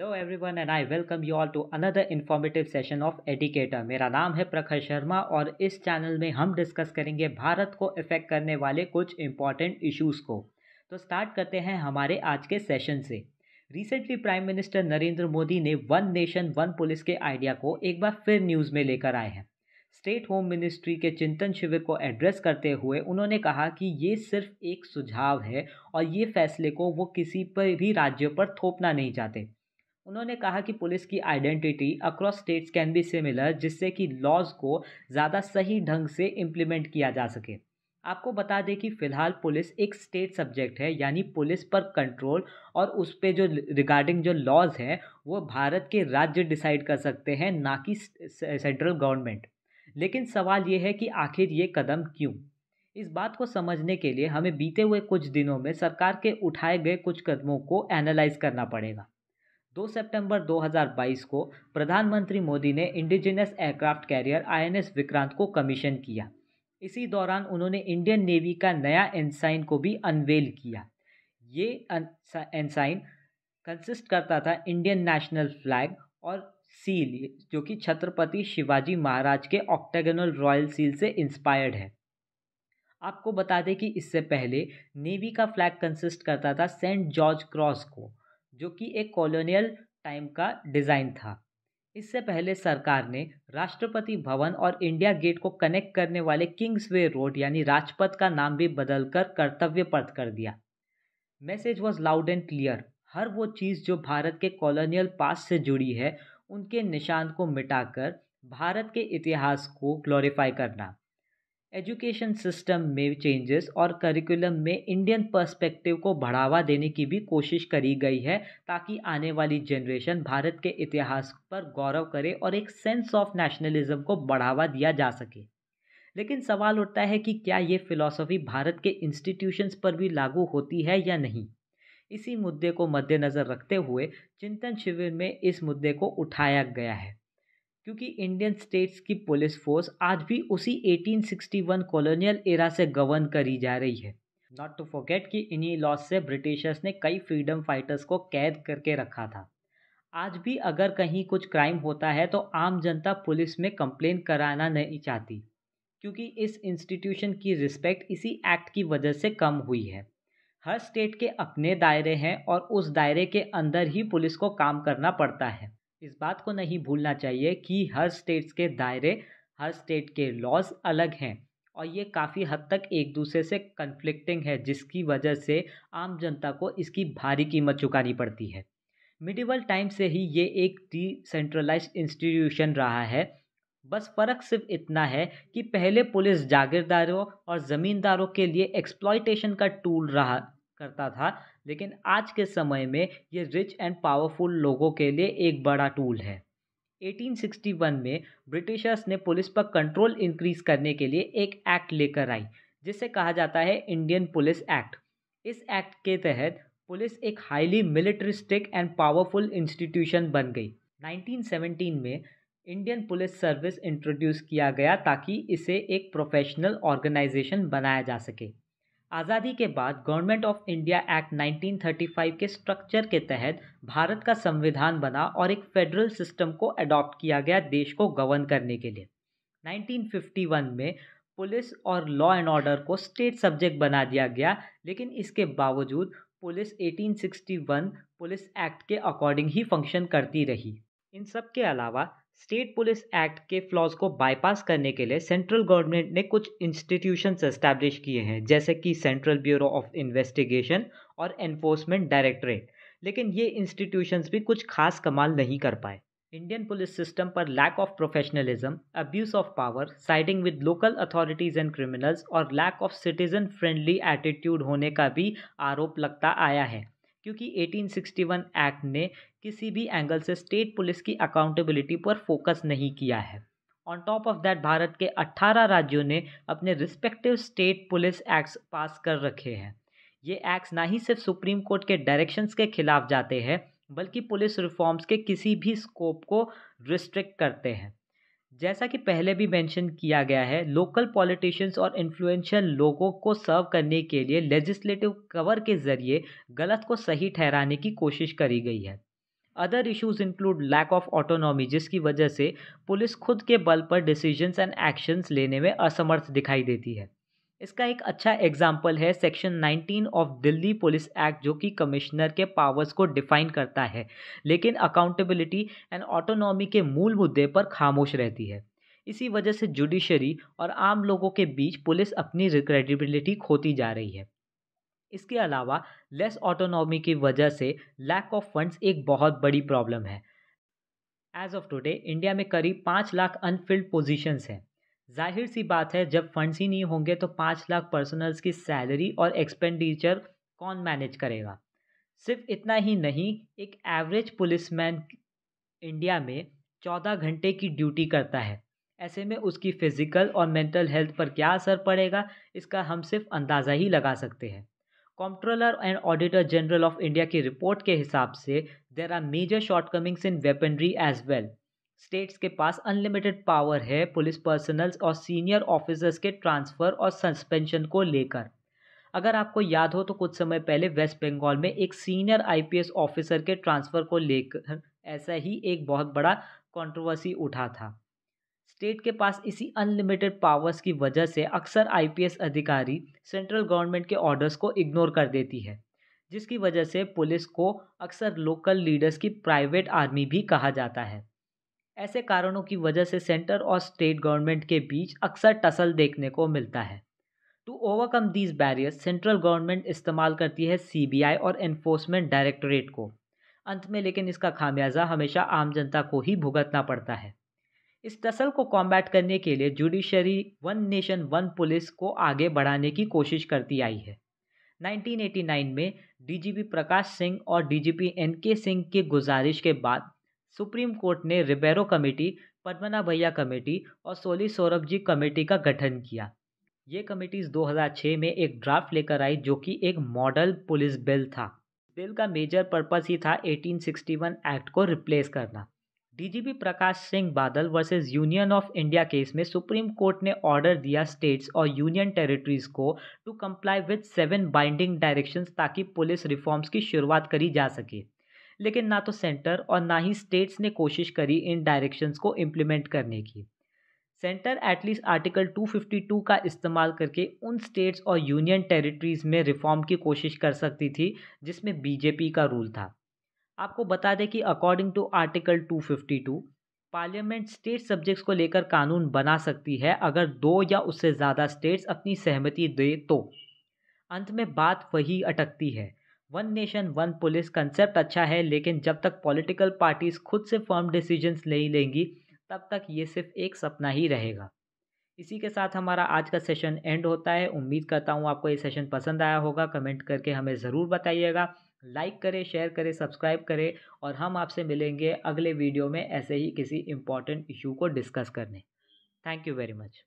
hello everyone and I welcome you all to another informative session of educator मेरा नाम है प्रखर शर्मा और इस चैनल में हम डिस्कस करेंगे भारत को इफेक्ट करने वाले कुछ इम्पॉर्टेंट इश्यूज़ को तो स्टार्ट करते हैं हमारे आज के सेशन से recently prime minister Narendra Modi ने वन नेशन वन पुलिस के आइडिया को एक बार फिर न्यूज़ में लेकर आए हैं स्टेट होम मिनिस्ट्री के चिंतन शिविर को एड्रेस करते हुए उन्होंने कहा कि ये सिर्फ एक सुझाव है और ये फैसले को वो किसी पर भी राज्य पर थोपना नहीं चाहते उन्होंने कहा कि पुलिस की identity across states can be similar जिससे कि लॉज को ज़्यादा सही ढंग से इम्प्लीमेंट किया जा सके आपको बता दें कि फ़िलहाल पुलिस एक स्टेट सब्जेक्ट है यानी पुलिस पर कंट्रोल और उस पर जो रिगार्डिंग जो लॉज हैं वो भारत के राज्य डिसाइड कर सकते हैं ना कि सेंट्रल गवर्नमेंट लेकिन सवाल ये है कि आखिर ये कदम क्यों इस बात को समझने के लिए हमें बीते हुए कुछ दिनों में सरकार के उठाए गए कुछ कदमों को एनालाइज करना पड़ेगा 2 सितंबर 2022 को प्रधानमंत्री मोदी ने indigenous aircraft carrier INS Vikrant को कमीशन किया इसी दौरान उन्होंने इंडियन नेवी का नया एनसाइन को भी अनवेल किया ये एनसाइन कंसिस्ट करता था इंडियन नेशनल फ्लैग और सील जो कि छत्रपति शिवाजी महाराज के ऑक्टेगनल रॉयल सील से इंस्पायर्ड है आपको बता दें कि इससे पहले नेवी का फ्लैग कंसिस्ट करता था सेंट जॉर्ज क्रॉस को जो कि एक कॉलोनियल टाइम का डिज़ाइन था इससे पहले सरकार ने राष्ट्रपति भवन और इंडिया गेट को कनेक्ट करने वाले किंग्सवे रोड यानी राजपथ का नाम भी बदलकर कर्तव्य पथ कर दिया message was loud and clear हर वो चीज़ जो भारत के कॉलोनियल पास से जुड़ी है उनके निशान को मिटाकर भारत के इतिहास को ग्लोरीफाई करना एजुकेशन सिस्टम में चेंजेस और करिकुलम में इंडियन पर्सपेक्टिव को बढ़ावा देने की भी कोशिश करी गई है ताकि आने वाली जनरेशन भारत के इतिहास पर गौरव करे और एक सेंस ऑफ नेशनलिज्म को बढ़ावा दिया जा सके लेकिन सवाल उठता है कि क्या ये फिलॉसफी भारत के इंस्टीट्यूशंस पर भी लागू होती है या नहीं इसी मुद्दे को मद्देनज़र रखते हुए चिंतन शिविर में इस मुद्दे को उठाया गया है क्योंकि इंडियन स्टेट्स की पुलिस फोर्स आज भी उसी 1861 कॉलोनियल एरा से गवर्न करी जा रही है नॉट टू फॉरगेट कि इन्हीं लॉज से ब्रिटिशर्स ने कई फ्रीडम फाइटर्स को कैद करके रखा था आज भी अगर कहीं कुछ क्राइम होता है तो आम जनता पुलिस में कंप्लेन कराना नहीं चाहती क्योंकि इस इंस्टीट्यूशन की रिस्पेक्ट इसी एक्ट की वजह से कम हुई है हर स्टेट के अपने दायरे हैं और उस दायरे के अंदर ही पुलिस को काम करना पड़ता है इस बात को नहीं भूलना चाहिए कि हर स्टेट्स के दायरे हर स्टेट के लॉज अलग हैं और ये काफ़ी हद तक एक दूसरे से कन्फ्लिक्टिंग है जिसकी वजह से आम जनता को इसकी भारी कीमत चुकानी पड़ती है मिडिवल टाइम से ही ये एक डिसेंट्रलाइज इंस्टीट्यूशन रहा है बस फ़र्क सिर्फ इतना है कि पहले पुलिस जागीरदारों और ज़मींदारों के लिए एक्सप्लॉयटेशन का टूल रहा करता था लेकिन आज के समय में ये रिच एंड पावरफुल लोगों के लिए एक बड़ा टूल है 1861 में ब्रिटिशर्स ने पुलिस पर कंट्रोल इंक्रीज करने के लिए एक एक्ट लेकर आई जिसे कहा जाता है इंडियन पुलिस एक्ट इस एक्ट के तहत पुलिस एक highly militaristic and powerful institution बन गई 1917 में इंडियन पुलिस सर्विस इंट्रोड्यूस किया गया ताकि इसे एक प्रोफेशनल ऑर्गेनाइजेशन बनाया जा सके आज़ादी के बाद गवर्नमेंट ऑफ इंडिया एक्ट 1935 के स्ट्रक्चर के तहत भारत का संविधान बना और एक फेडरल सिस्टम को अडॉप्ट किया गया देश को गवर्न करने के लिए 1951 में पुलिस और लॉ एंड ऑर्डर को स्टेट सब्जेक्ट बना दिया गया लेकिन इसके बावजूद पुलिस 1861 पुलिस एक्ट के अकॉर्डिंग ही फंक्शन करती रही इन सब के अलावा स्टेट पुलिस एक्ट के फ्लॉज को बाईपास करने के लिए सेंट्रल गवर्नमेंट ने कुछ इंस्टीट्यूशंस एस्टैब्लिश किए हैं जैसे कि सेंट्रल ब्यूरो ऑफ इन्वेस्टिगेशन और एनफोर्समेंट डायरेक्टरेट लेकिन ये इंस्टीट्यूशंस भी कुछ खास कमाल नहीं कर पाए इंडियन पुलिस सिस्टम पर lack of professionalism abuse of power siding with local authorities and criminals और lack of citizen friendly attitude होने का भी आरोप लगता आया है क्योंकि 1861 एक्ट ने किसी भी एंगल से स्टेट पुलिस की अकाउंटेबिलिटी पर फोकस नहीं किया है on top of that Bharat के 18 राज्यों ने अपने respective state police acts pass कर रखे हैं ये एक्ट्स ना ही सिर्फ सुप्रीम कोर्ट के डायरेक्शंस के खिलाफ जाते हैं बल्कि पुलिस रिफॉर्म्स के किसी भी स्कोप को रिस्ट्रिक्ट करते हैं जैसा कि पहले भी मेंशन किया गया है लोकल पॉलिटिशियंस और इन्फ्लुएंशियल लोगों को सर्व करने के लिए लेजिस्लेटिव कवर के जरिए गलत को सही ठहराने की कोशिश करी गई है other issues include lack of autonomy जिसकी वजह से पुलिस खुद के बल पर डिसीजंस एंड एक्शंस लेने में असमर्थ दिखाई देती है इसका एक अच्छा एग्जाम्पल है section 19 of Delhi police act जो कि कमिश्नर के पावर्स को डिफाइन करता है लेकिन अकाउंटेबिलिटी एंड ऑटोनॉमी के मूल मुद्दे पर खामोश रहती है इसी वजह से जुडिशरी और आम लोगों के बीच पुलिस अपनी क्रेडिबिलिटी खोती जा रही है इसके अलावा लेस ऑटोनॉमी की वजह से लैक ऑफ फंड्स एक बहुत बड़ी प्रॉब्लम है एज ऑफ टुडे इंडिया में करीब पाँच लाख अनफिल्ड पोजीशंस हैं जाहिर सी बात है जब फंड्स ही नहीं होंगे तो पाँच लाख पर्सनल्स की सैलरी और एक्सपेंडिचर कौन मैनेज करेगा सिर्फ इतना ही नहीं एक एवरेज पुलिसमैन इंडिया में चौदह घंटे की ड्यूटी करता है ऐसे में उसकी फिज़िकल और मेंटल हेल्थ पर क्या असर पड़ेगा इसका हम सिर्फ अंदाज़ा ही लगा सकते हैं comptroller and auditor general of India की रिपोर्ट के हिसाब से there are major shortcomings in weaponry as well states के पास अनलिमिटेड पावर है पुलिस पर्सनल्स और सीनियर ऑफिसर्स के ट्रांसफ़र और सस्पेंशन को लेकर अगर आपको याद हो तो कुछ समय पहले वेस्ट बंगाल में एक सीनियर आईपीएस ऑफिसर के ट्रांसफ़र को लेकर ऐसा ही एक बहुत बड़ा कंट्रोवर्सी उठा था स्टेट के पास इसी अनलिमिटेड पावर्स की वजह से अक्सर आईपीएस अधिकारी सेंट्रल गवर्नमेंट के ऑर्डर्स को इग्नोर कर देती है जिसकी वजह से पुलिस को अक्सर लोकल लीडर्स की प्राइवेट आर्मी भी कहा जाता है ऐसे कारणों की वजह से सेंटर और स्टेट गवर्नमेंट के बीच अक्सर टसल देखने को मिलता है to overcome these barriers central government इस्तेमाल करती है सीबीआई और एनफोर्समेंट डायरेक्टोरेट को अंत में लेकिन इसका खामियाजा हमेशा आम जनता को ही भुगतना पड़ता है इस टसल को कॉम्बैट करने के लिए judiciary one nation one police को आगे बढ़ाने की कोशिश करती आई है 1989 में डीजीपी प्रकाश सिंह और डीजीपी एनके सिंह के गुजारिश के बाद सुप्रीम कोर्ट ने रिबेरो कमेटी भैया कमेटी और सोली सौरभ जी कमेटी का गठन किया ये कमेटीज़ 2006 में एक ड्राफ्ट लेकर आई जो कि एक मॉडल पुलिस बिल था बिल का मेजर पर्पस ही था 1861 एक्ट को रिप्लेस करना DGP Prakash Singh Badal versus union of India case में सुप्रीम कोर्ट ने ऑर्डर दिया स्टेट्स और यूनियन टेरिटरीज को to comply with seven binding directions ताकि पुलिस रिफॉर्म्स की शुरुआत करी जा सके लेकिन ना तो सेंटर और ना ही स्टेट्स ने कोशिश करी इन डायरेक्शंस को इम्प्लीमेंट करने की सेंटर एटलीस्ट आर्टिकल 252 का इस्तेमाल करके उन स्टेट्स और यूनियन टेरिटरीज में रिफॉर्म की कोशिश कर सकती थी जिसमें बीजेपी का रूल था आपको बता दें कि according to article 252 parliament state subjects को लेकर कानून बना सकती है अगर दो या उससे ज़्यादा स्टेट्स अपनी सहमति दे तो अंत में बात वही अटकती है one nation one police concept अच्छा है लेकिन जब तक पॉलिटिकल पार्टीज खुद से फर्म डिसीजंस नहीं लेंगी तब तक ये सिर्फ एक सपना ही रहेगा इसी के साथ हमारा आज का सेशन एंड होता है उम्मीद करता हूँ आपको ये सेशन पसंद आया होगा कमेंट करके हमें ज़रूर बताइएगा लाइक करें शेयर करें सब्सक्राइब करें और हम आपसे मिलेंगे अगले वीडियो में ऐसे ही किसी इम्पॉर्टेंट इशू को डिस्कस करने थैंक यू वेरी मच